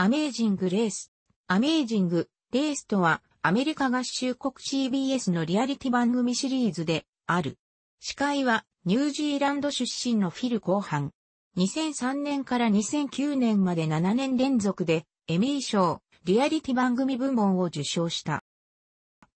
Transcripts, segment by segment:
アメージングレース。アメージングレースとは、アメリカ合衆国 CBS のリアリティ番組シリーズである。司会はニュージーランド出身のフィル・コーハン。2003年から2009年まで7年連続でエミー賞リアリティ番組部門を受賞した。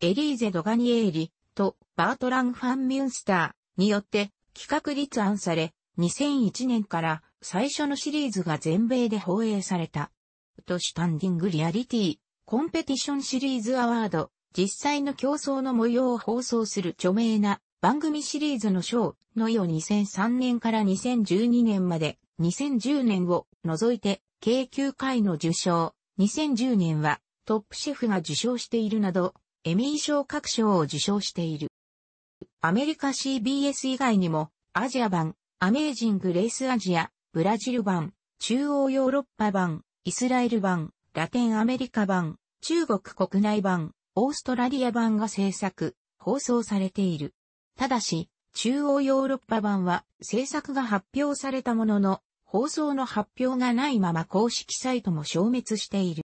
エリーゼ・ドガニエーリとバートラン・ファン・ミュンスターによって企画立案され、2001年から最初のシリーズが全米で放映された。トュタンディングリアリティ、コンペティションシリーズアワード、実際の競争の模様を放送する著名な番組シリーズの賞のよ2003年から2012年まで2010年を除いて計9回の受賞、2010年はトップシェフが受賞しているなど、エミー賞各賞を受賞している。アメリカ CBS 以外にも、アジア版、アメージングレースアジア、ブラジル版、中央ヨーロッパ版、イスラエル版、ラテンアメリカ版、中国国内版、オーストラリア版が制作、放送されている。ただし、中央ヨーロッパ版は制作が発表されたものの、放送の発表がないまま公式サイトも消滅している。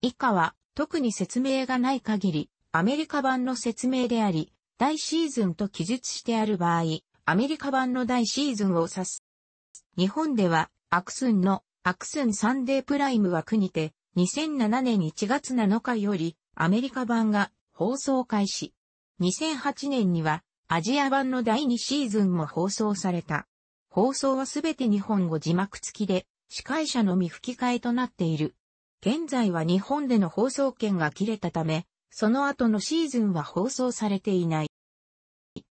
以下は特に説明がない限り、アメリカ版の説明であり、大シーズンと記述してある場合、アメリカ版の大シーズンを指す。日本では、アクスンのアクスンサンデープライム枠にて、2007年1月7日より、アメリカ版が放送開始。2008年には、アジア版の第2シーズンも放送された。放送はすべて日本語字幕付きで、司会者のみ吹き替えとなっている。現在は日本での放送権が切れたため、その後のシーズンは放送されていない。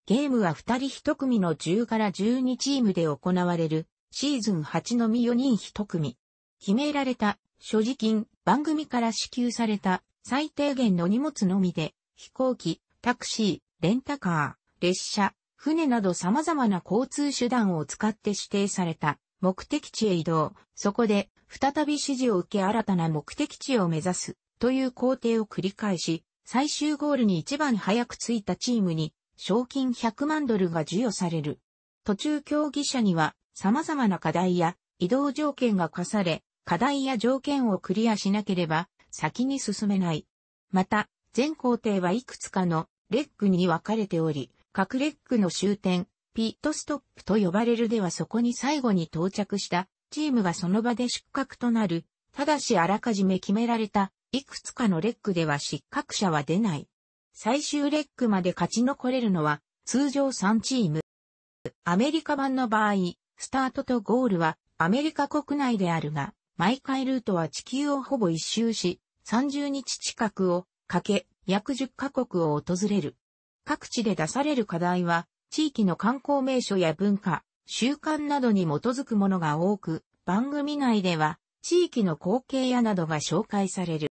ゲームは2人1組の10から12チームで行われるシーズン8のみ4人1組。決められた、所持金、番組から支給された、最低限の荷物のみで、飛行機、タクシー、レンタカー、列車、船など様々な交通手段を使って指定された目的地へ移動、そこで再び指示を受け新たな目的地を目指すという工程を繰り返し、最終ゴールに一番早く着いたチームに賞金100万ドルが授与される。途中競技者には様々な課題や移動条件が課され、課題や条件をクリアしなければ先に進めない。また、全工程はいくつかのレックに分かれており、各レックの終点、ピットストップと呼ばれるではそこに最後に到着したチームがその場で失格となる。ただしあらかじめ決められたいくつかのレックでは失格者は出ない。最終レックまで勝ち残れるのは通常3チーム。アメリカ版の場合、スタートとゴールはアメリカ国内であるが、毎回ルートは地球をほぼ一周し、30日近くをかけ、約10カ国を訪れる。各地で出される課題は、地域の観光名所や文化、習慣などに基づくものが多く、番組内では、地域の光景やなどが紹介される。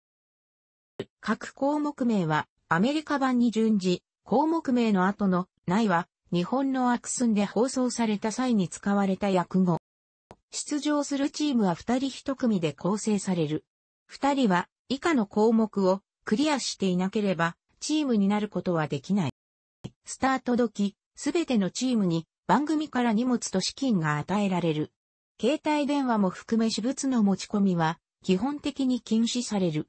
各項目名は、アメリカ版に準じ、項目名の後の、ないは、日本のアクスンで放送された際に使われた訳語。出場するチームは二人一組で構成される。二人は以下の項目をクリアしていなければチームになることはできない。スタート時、すべてのチームに番組から荷物と資金が与えられる。携帯電話も含め私物の持ち込みは基本的に禁止される。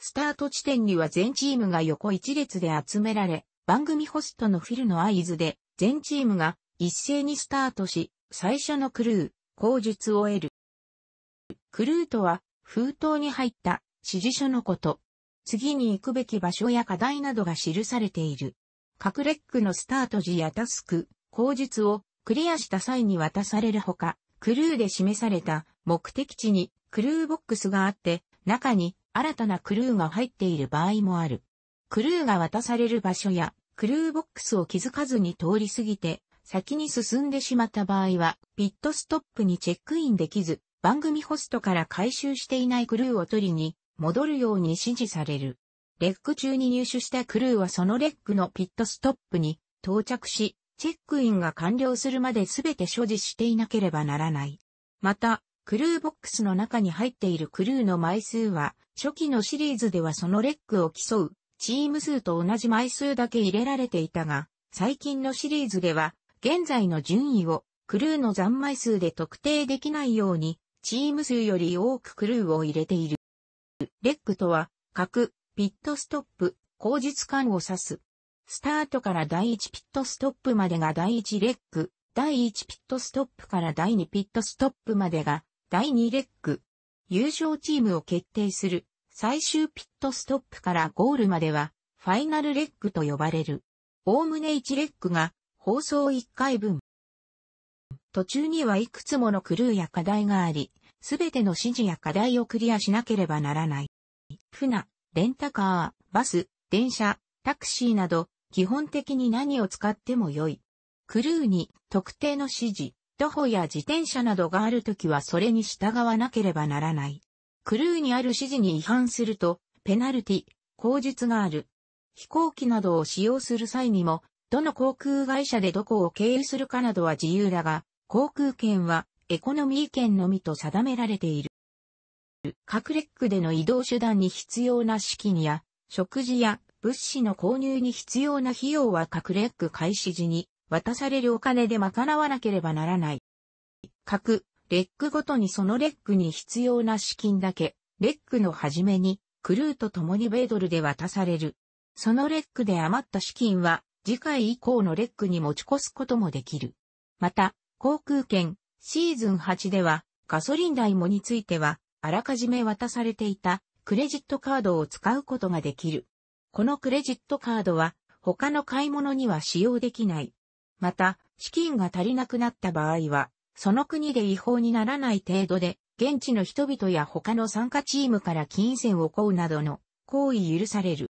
スタート地点には全チームが横一列で集められ、番組ホストのフィルの合図で全チームが一斉にスタートし、最初のクルー、口述を得る。クルーとは、封筒に入った指示書のこと。次に行くべき場所や課題などが記されている。隠れっクのスタート時やタスク、口述をクリアした際に渡されるほか、クルーで示された目的地にクルーボックスがあって、中に新たなクルーが入っている場合もある。クルーが渡される場所やクルーボックスを気づかずに通り過ぎて、先に進んでしまった場合は、ピットストップにチェックインできず、番組ホストから回収していないクルーを取りに、戻るように指示される。レック中に入手したクルーはそのレックのピットストップに到着し、チェックインが完了するまで全て所持していなければならない。また、クルーボックスの中に入っているクルーの枚数は、初期のシリーズではそのレックを競うチーム数と同じ枚数だけ入れられていたが、最近のシリーズでは、現在の順位をクルーの残枚数で特定できないように、チーム数より多くクルーを入れている。レックとは、各、ピットストップ、後日間を指す。スタートから第1ピットストップまでが第1レック、第1ピットストップから第2ピットストップまでが第2レック。優勝チームを決定する最終ピットストップからゴールまでは、ファイナルレッグと呼ばれる。おおむね1レッグが、放送1回分。途中にはいくつものクルーや課題があり、すべての指示や課題をクリアしなければならない。船、レンタカー、バス、電車、タクシーなど、基本的に何を使っても良い。クルーに特定の指示、徒歩や自転車などがあるときはそれに従わなければならない。クルーにある指示に違反すると、ペナルティ、口実がある。飛行機などを使用する際にも、どの航空会社でどこを経由するかなどは自由だが、航空券はエコノミー券のみと定められている。各レックでの移動手段に必要な資金や、食事や物資の購入に必要な費用は各レック開始時に渡されるお金で賄わなければならない。各レックごとにそのレックに必要な資金だけ、レックの始めに、クルーと共に米ドルで渡される。そのレックで余った資金は、次回以降のレックに持ち越すこともできる。また、航空券、シーズン8では、ガソリン代もについては、あらかじめ渡されていたクレジットカードを使うことができる。このクレジットカードは、他の買い物には使用できない。また、資金が足りなくなった場合は、その国で違法にならない程度で、現地の人々や他の参加チームから金銭を請うなどの行為許される。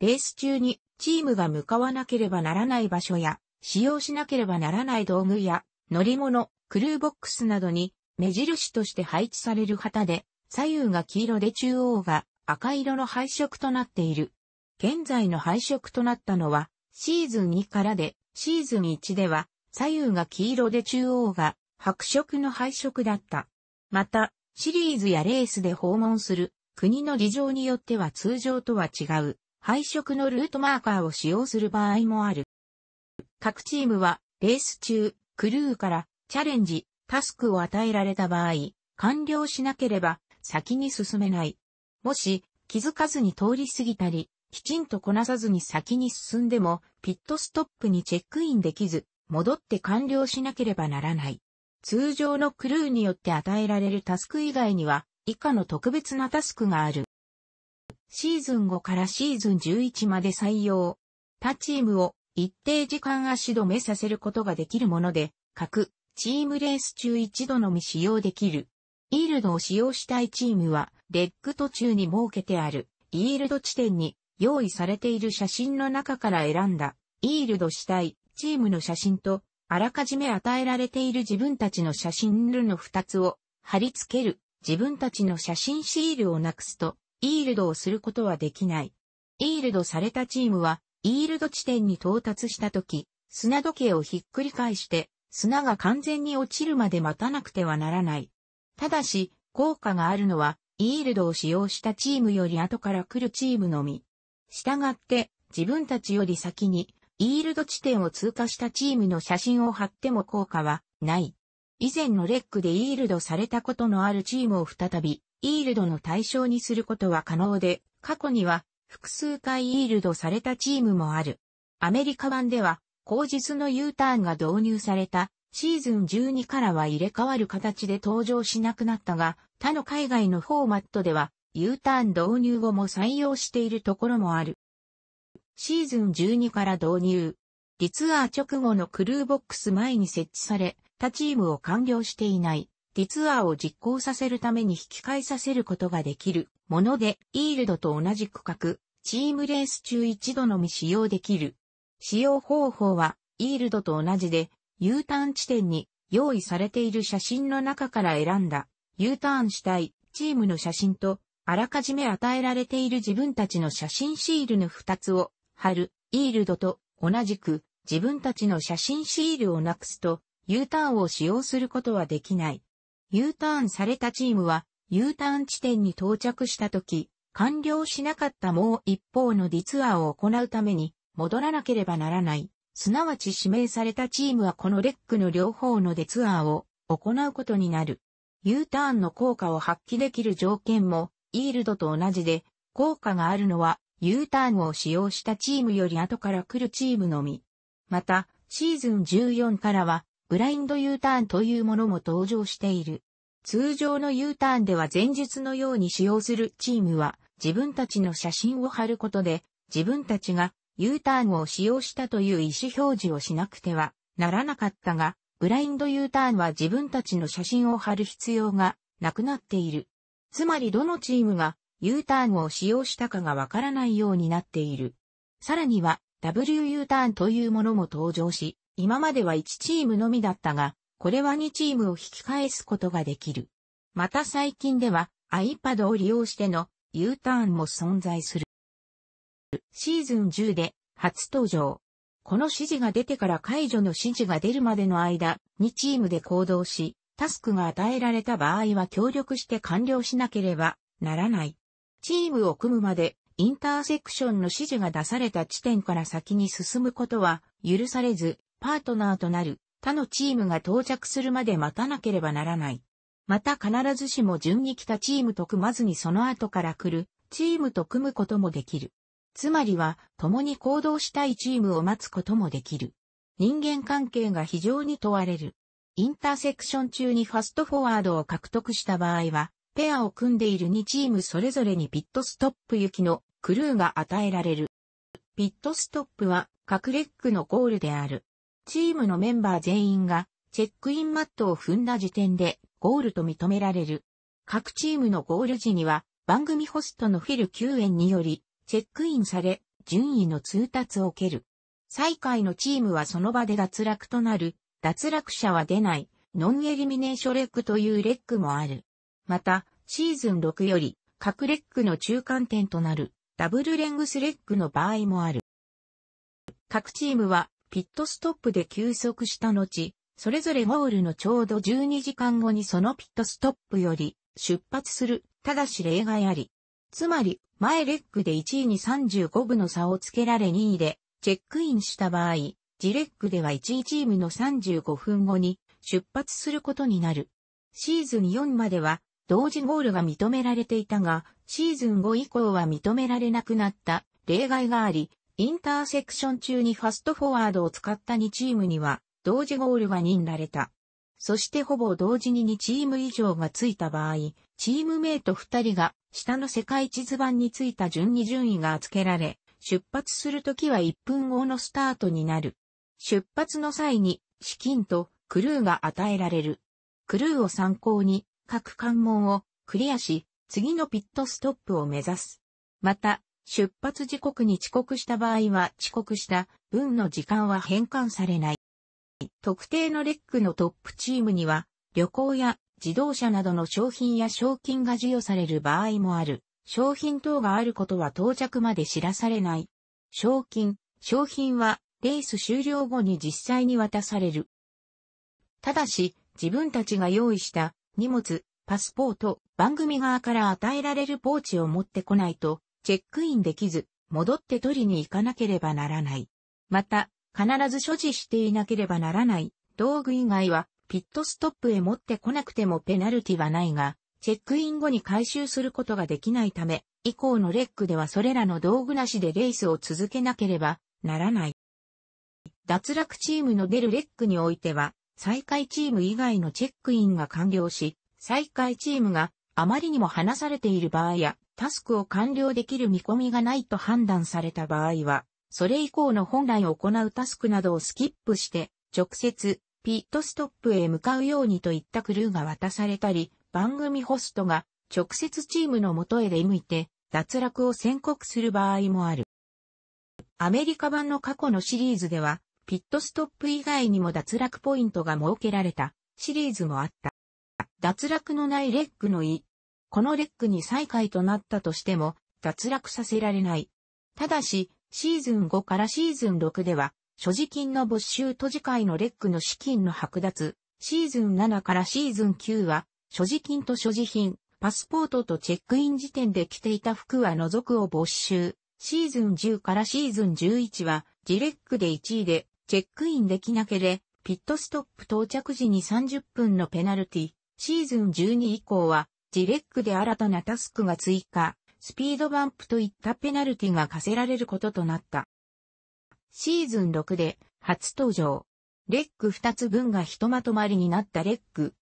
レース中にチームが向かわなければならない場所や、使用しなければならない道具や、乗り物、クルーボックスなどに、目印として配置される旗で、左右が黄色で中央が赤色の配色となっている。現在の配色となったのは、シーズン2からで、シーズン1では、左右が黄色で中央が白色の配色だった。また、シリーズやレースで訪問する国の事情によっては通常とは違う配色のルートマーカーを使用する場合もある。各チームはレース中、クルーからチャレンジ、タスクを与えられた場合、完了しなければ先に進めない。もし気づかずに通り過ぎたり、きちんとこなさずに先に進んでもピットストップにチェックインできず、戻って完了しなければならない。通常のクルーによって与えられるタスク以外には、以下の特別なタスクがある。シーズン5からシーズン11まで採用。他チームを一定時間足止めさせることができるもので、各チームレース中一度のみ使用できる。イールドを使用したいチームは、レッグ途中に設けてある、イールド地点に用意されている写真の中から選んだ、イールドしたいチームの写真と、あらかじめ与えられている自分たちの写真ルの二つを貼り付ける自分たちの写真シールをなくすと、イールドをすることはできない。イールドされたチームは、イールド地点に到達したとき、砂時計をひっくり返して、砂が完全に落ちるまで待たなくてはならない。ただし、効果があるのは、イールドを使用したチームより後から来るチームのみ。従って、自分たちより先にイールド地点を通過したチームの写真を貼っても効果はない。以前のレックでイールドされたことのあるチームを再び、イールドの対象にすることは可能で、過去には複数回イールドされたチームもある。アメリカ版では、後日の U ターンが導入されたシーズン12からは入れ替わる形で登場しなくなったが、他の海外のフォーマットでは U ターン導入後も採用しているところもある。シーズン12から導入。リツアー直後のクルーボックス前に設置され、他チームを完了していない、リツアーを実行させるために引き換えさせることができるもので、イールドと同じ区画、チームレース中一度のみ使用できる。使用方法は、イールドと同じで、U ターン地点に用意されている写真の中から選んだ、U ターンしたいチームの写真と、あらかじめ与えられている自分たちの写真シールの2つを貼る、イールドと同じく自分たちの写真シールをなくすと U ターンを使用することはできない。U ターンされたチームは U ターン地点に到着した時、完了しなかったもう一方のデツアーを行うために戻らなければならない。すなわち指名されたチームはこのレックの両方のデツアーを行うことになる。U ターンの効果を発揮できる条件も、イールドと同じで、効果があるのは U ターンを使用したチームより後から来るチームのみ。また、シーズン14からは、ブラインド U ターンというものも登場している。通常の U ターンでは前述のように使用するチームは、自分たちの写真を貼ることで、自分たちが U ターンを使用したという意思表示をしなくてはならなかったが、ブラインド U ターンは自分たちの写真を貼る必要がなくなっている。つまりどのチームが U ターンを使用したかがわからないようになっている。さらには WU ターンというものも登場し、今までは1チームのみだったが、これは2チームを引き返すことができる。また最近では iPad を利用しての U ターンも存在する。シーズン10で初登場。この指示が出てから解除の指示が出るまでの間、2チームで行動し、タスクが与えられた場合は協力して完了しなければならない。チームを組むまでインターセクションの指示が出された地点から先に進むことは許されず、パートナーとなる他のチームが到着するまで待たなければならない。また必ずしも順に来たチームと組まずにその後から来るチームと組むこともできる。つまりは共に行動したいチームを待つこともできる。人間関係が非常に問われる。インターセクション中にファストフォワードを獲得した場合は、ペアを組んでいる2チームそれぞれにピットストップ行きのクルーが与えられる。ピットストップは各レックのゴールである。チームのメンバー全員がチェックインマットを踏んだ時点でゴールと認められる。各チームのゴール時には番組ホストのフィル救援によりチェックインされ順位の通達を受ける。最下位のチームはその場で脱落となる。脱落者は出ない。ノンエリミネーションレックというレックもある。また、シーズン6より、各レックの中間点となる、ダブルレングスレックの場合もある。各チームは、ピットストップで休息した後、それぞれゴールのちょうど12時間後にそのピットストップより出発する、ただし例外あり。つまり、前レックで1位に35部の差をつけられ2位で、チェックインした場合、次レックでは1位チームの35分後に出発することになる。シーズン4までは同時ゴールが認められていたが、シーズン後以降は認められなくなった例外があり、インターセクション中にファストフォワードを使った2チームには、同時ゴールが認られた。そしてほぼ同時に2チーム以上がついた場合、チームメイト2人が下の世界地図版についた順に順位が付けられ、出発するときは1分後のスタートになる。出発の際に資金とクルーが与えられる。クルーを参考に各関門をクリアし、次のピットストップを目指す。また、出発時刻に遅刻した場合は遅刻した分の時間は返還されない。特定のレックのトップチームには旅行や自動車などの商品や賞金が授与される場合もある。商品等があることは到着まで知らされない。賞金、賞品はレース終了後に実際に渡される。ただし、自分たちが用意した荷物、パスポート、番組側から与えられるポーチを持ってこないと、チェックインできず、戻って取りに行かなければならない。また、必ず所持していなければならない道具以外は、ピットストップへ持ってこなくてもペナルティはないが、チェックイン後に回収することができないため、以降のレックではそれらの道具なしでレースを続けなければならない。脱落チームの出るレックにおいては、再開チーム以外のチェックインが完了し、再開チームがあまりにも離されている場合や、タスクを完了できる見込みがないと判断された場合は、それ以降の本来行うタスクなどをスキップして、直接、ピットストップへ向かうようにといったクルーが渡されたり、番組ホストが直接チームの元へ出向いて、脱落を宣告する場合もある。アメリカ版の過去のシリーズでは、ピットストップ以外にも脱落ポイントが設けられたシリーズもあった。脱落のないレッグの意。このレッグに最下位となったとしても脱落させられない。ただし、シーズン5からシーズン6では、所持金の没収と次回のレッグの資金の剥奪、シーズン7からシーズン9は、所持金と所持品、パスポートとチェックイン時点で着ていた服は除くを没収。シーズン10からシーズン11は、ジレックで1位で、チェックインできなけれ、ピットストップ到着時に30分のペナルティ、シーズン12以降は、ジレックで新たなタスクが追加、スピードバンプといったペナルティが課せられることとなった。シーズン6で初登場。レック2つ分がひとまとまりになったレック。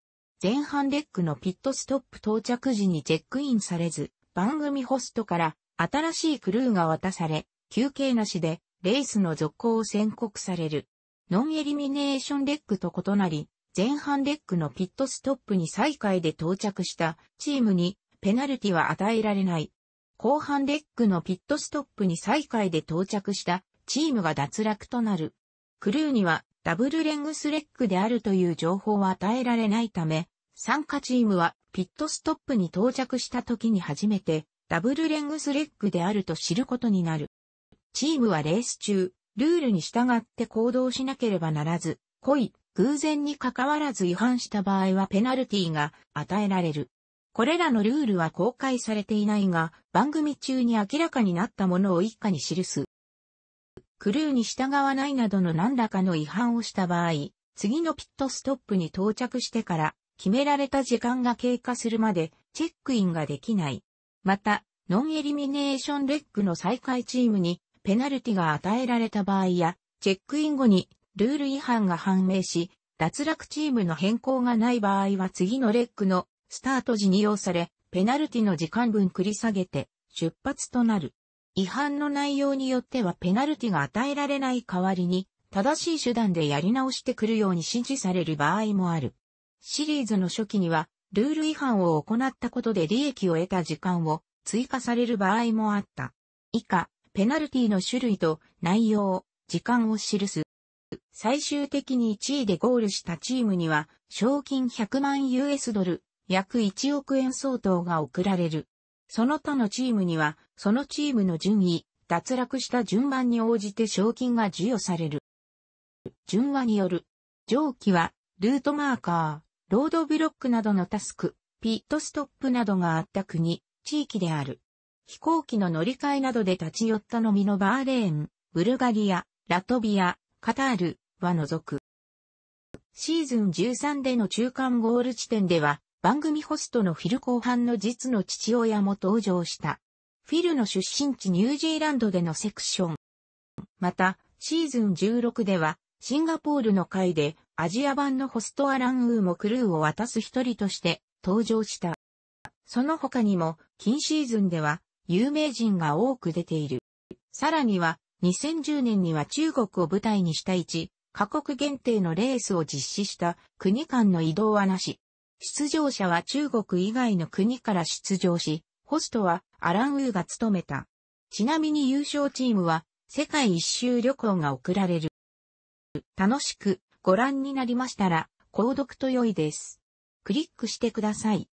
前半レックのピットストップ到着時にチェックインされず、番組ホストから新しいクルーが渡され、休憩なしでレースの続行を宣告される。ノンエリミネーションレッグと異なり、前半レッグのピットストップに最下位で到着したチームにペナルティは与えられない。後半レッグのピットストップに最下位で到着したチームが脱落となる。クルーにはダブルレングスレッグであるという情報は与えられないため、参加チームはピットストップに到着した時に初めてダブルレングスレッグであると知ることになる。チームはレース中、ルールに従って行動しなければならず、故意、偶然に関わらず違反した場合はペナルティが与えられる。これらのルールは公開されていないが、番組中に明らかになったものを一家に記す。クルーに従わないなどの何らかの違反をした場合、次のピットストップに到着してから、決められた時間が経過するまで、チェックインができない。また、ノンエリミネーションレッグの再開チームにペナルティが与えられた場合や、チェックイン後にルール違反が判明し、脱落チームの変更がない場合は次のレックのスタート時に要され、ペナルティの時間分繰り下げて出発となる。違反の内容によってはペナルティが与えられない代わりに、正しい手段でやり直してくるように指示される場合もある。シリーズの初期には、ルール違反を行ったことで利益を得た時間を追加される場合もあった。以下、ペナルティの種類と内容、時間を記す。最終的に1位でゴールしたチームには、賞金100万 US ドル、約1億円相当が贈られる。その他のチームには、そのチームの順位、脱落した順番に応じて賞金が授与される。順話による。上記は、ルートマーカー、ロードブロックなどのタスク、ピットストップなどがあった国、地域である。飛行機の乗り換えなどで立ち寄ったのみのバーレーン、ブルガリア、ラトビア、カタールは除く。シーズン13での中間ゴール地点では、番組ホストのフィル後半の実の父親も登場した。フィルの出身地ニュージーランドでのセクション。また、シーズン16では、シンガポールの会で、アジア版のホストアラン・ウーもクルーを渡す一人として登場した。その他にも、近シーズンでは、有名人が多く出ている。さらには、2010年には中国を舞台にした1、過国限定のレースを実施した国間の移動はなし。出場者は中国以外の国から出場し、ホストはアラン・ウーが務めた。ちなみに優勝チームは世界一周旅行が贈られる。楽しくご覧になりましたら、購読と良いです。クリックしてください。